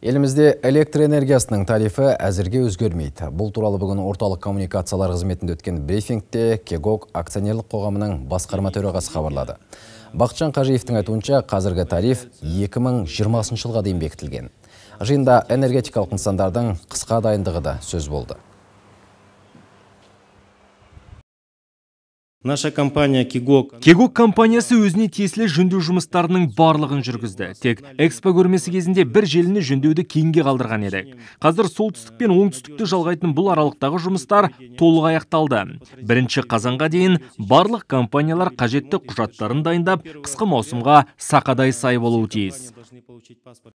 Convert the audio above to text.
Елімізде электр энергиясының тарифі әзірге өзгермейді. Бұл туралы бүгін орталық коммуникациялар қызметінде өткен брифингте Кегок акционерлік қоғамының басқарма төрағасы хабарлады. Бақытжан Қажиевтің айтуынша қазіргі тариф 2020 жылға дейін бекітілген. Жиында энергетикалық нысандардың қысқа дайындығы да сөз болды. наша компания кигок кигок компаниясы өзіне тиесілі жөндеу жұмыстарының барлығын жүргізді тек экспо көрмесі кезінде бір желіні жөндеуді кейінге қалдырған едік қазір солтүстік пен оңтүстікті жалғайтын бұл аралықтағы жұмыстар толық аяқталды бірінші қазанға дейін барлық компаниялар қажетті құжаттарын дайындап қысқы маусымға сақадай сай болуы тиіс